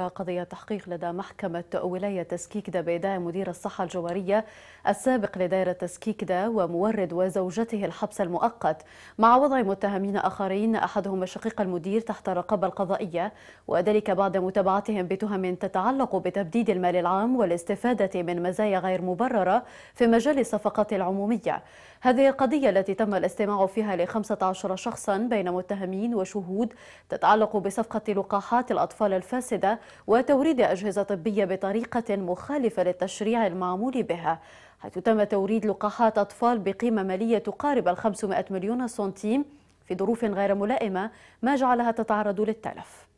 قضية تحقيق لدى محكمة ولاية تسكيكدا بإيداع مدير الصحة الجوارية السابق لدائرة تسكيكدا ومورد وزوجته الحبس المؤقت مع وضع متهمين آخرين أحدهم شقيق المدير تحت الرقابة القضائية وذلك بعد متابعتهم بتهم تتعلق بتبديد المال العام والاستفادة من مزايا غير مبررة في مجال الصفقات العمومية هذه القضية التي تم الاستماع فيها ل 15 شخصا بين متهمين وشهود تتعلق بصفقة لقاحات الأطفال الفاسدة وتوريد أجهزة طبية بطريقة مخالفة للتشريع المعمول بها حيث تم توريد لقاحات أطفال بقيمة مالية تقارب ال 500 مليون سنتيم في ظروف غير ملائمة ما جعلها تتعرض للتلف